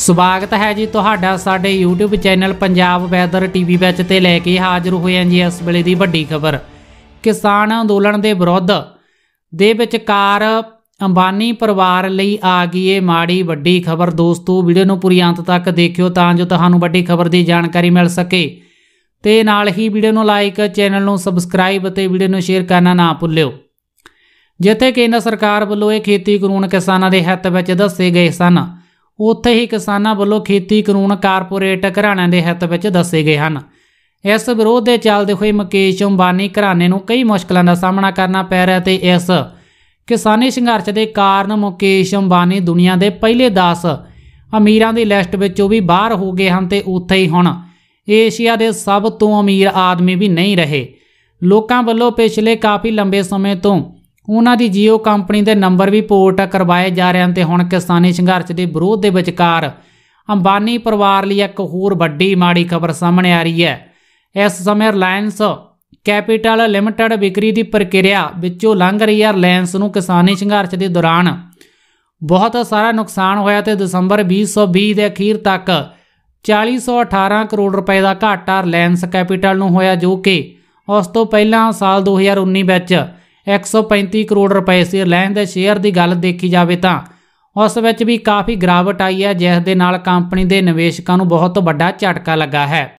ਸਵਾਗਤ ਹੈ ਜੀ ਤੁਹਾਡਾ ਸਾਡੇ YouTube channel Punjab weather TV ਵਿੱਚ ਤੇ ਲੈ ਕੇ ਹਾਜ਼ਰ ਹੋਏ ਹਾਂ ਜੀ ਇਸ ਵੇਲੇ ਦੀ ਵੱਡੀ ਖਬਰ ਕਿਸਾਨ ਅੰਦੋਲਨ ਦੇ ਵਿਰੁੱਧ ਦੇ ਵਿਚਕਾਰ ਅੰਬਾਨੀ ਪਰਿਵਾਰ ਲਈ ਆ ਗਈ ਏ ਮਾੜੀ ਵੱਡੀ ਖਬਰ ਦੋਸਤੋ ਵੀਡੀਓ ਨੂੰ ਪੂਰੀ ਅੰਤ ਤੱਕ ਦੇਖਿਓ ਤਾਂ ਜੋ ਤੁਹਾਨੂੰ ਵੱਡੀ ਖਬਰ ਦੀ ਜਾਣਕਾਰੀ ਮਿਲ ਸਕੇ ਤੇ ਨਾਲ ਹੀ ਵੀਡੀਓ ਨੂੰ ਲਾਈਕ ਚੈਨਲ ਨੂੰ ਸਬਸਕ੍ਰਾਈਬ ਅਤੇ ਵੀਡੀਓ ਨੂੰ ਸ਼ੇਅਰ ਕਰਨਾ ਨਾ ਭੁੱਲਿਓ ਜਿੱਥੇ ਕੇਂਦਰ ਸਰਕਾਰ ਵੱਲੋਂ ਇਹ ਖੇਤੀ ਕਾਨੂੰਨ ਕਿਸਾਨਾਂ ਦੇ ਹੱਥ ਵਿੱਚ ਦੱਸੇ ਗਏ ਸਨ ਉੱਥੇ ਹੀ ਕਿਸਾਨਾਂ ਵੱਲੋਂ ਖੇਤੀ ਕਾਨੂੰਨ ਕਾਰਪੋਰੇਟ ਘਰਾਣਿਆਂ ਦੇ ਹਿੱਤ ਵਿੱਚ ਦੱਸੇ ਗਏ ਹਨ ਇਸ ਵਿਰੋਧ ਦੇ ਚੱਲਦੇ ਹੋਏ ਮੁਕੇਸ਼ ਅੰਬਾਨੀ ਘਰਾਣੇ ਨੂੰ ਕਈ ਮੁਸ਼ਕਲਾਂ ਦਾ ਸਾਹਮਣਾ ਕਰਨਾ ਪੈ ਰਿਹਾ ਤੇ ਇਸ ਕਿਸਾਨੀ ਸੰਘਰਸ਼ ਦੇ ਕਾਰਨ ਮੁਕੇਸ਼ ਅੰਬਾਨੀ ਦੁਨੀਆ ਦੇ ਪਹਿਲੇ 10 ਅਮੀਰਾਂ ਦੀ ਲਿਸਟ ਵਿੱਚੋਂ ਵੀ ਬਾਹਰ ਹੋ ਗਏ ਹਨ ਤੇ ਉੱਥੇ ਹੀ ਹੁਣ ਏਸ਼ੀਆ ਦੇ ਸਭ ਤੋਂ ਅਮੀਰ ਆਦਮੀ ਵੀ ਨਹੀਂ ਰਹੇ ਲੋਕਾਂ ਵੱਲੋਂ ਪਿਛਲੇ ਕਾਫੀ ਲੰਬੇ ਸਮੇਂ ਤੋਂ ਉਹਨਾਂ ਦੀ ਜੀਓ ਕੰਪਨੀ ਦੇ ਨੰਬਰ ਵੀ ਪੋਰਟ ਕਰਵਾਏ ਜਾ ਰਹੇ ਹਨ ਤੇ ਹੁਣ ਕਿਸਾਨੀ ਸੰਘਰਸ਼ ਦੇ ਵਿਰੋਧ ਦੇ ਵਿਚਕਾਰ ਅੰਬਾਨੀ ਪਰਿਵਾਰ ਲਈ ਇੱਕ ਹੋਰ ਵੱਡੀ ਮਾੜੀ ਖਬਰ ਸਾਹਮਣੇ ਆ ਰਹੀ ਹੈ ਇਸ ਸਮੇਂ ਰਿਲਾਇੰਸ ਕੈਪੀਟਲ ਲਿਮਟਿਡ ਵਿਕਰੀ ਦੀ ਪ੍ਰਕਿਰਿਆ ਵਿੱਚੋਂ ਲੰਘ ਰਹੀ ਹੈ ਰਿਲਾਇੰਸ ਨੂੰ ਕਿਸਾਨੀ ਸੰਘਰਸ਼ ਦੇ ਦੌਰਾਨ ਬਹੁਤ ਸਾਰਾ ਨੁਕਸਾਨ ਹੋਇਆ ਤੇ ਦਸੰਬਰ 2020 ਦੇ ਅਖੀਰ ਤੱਕ 4018 ਕਰੋੜ ਰੁਪਏ ਦਾ ਘਾਟਾ ਰਿਲਾਇੰਸ ਕੈਪੀਟਲ ਨੂੰ ਹੋਇਆ ਜੋ ਕਿ ਉਸ ਤੋਂ ਪਹਿਲਾਂ ਸਾਲ 2019 ਵਿੱਚ 135 ਕਰੋੜ ਰੁਪਏ ਸੀ ਰਿਲਾਇੰਸ ਦੇ ਸ਼ੇਅਰ ਦੀ ਗੱਲ ਦੇਖੀ ਜਾਵੇ ਤਾਂ ਉਸ ਵਿੱਚ ਵੀ ਕਾਫੀ ਗਿਰਾਵਟ ਆਈ ਹੈ ਜਿਸ ਦੇ ਨਾਲ ਕੰਪਨੀ ਦੇ ਨਿਵੇਸ਼ਕਾਂ ਨੂੰ ਬਹੁਤ ਵੱਡਾ ਝਟਕਾ ਲੱਗਾ ਹੈ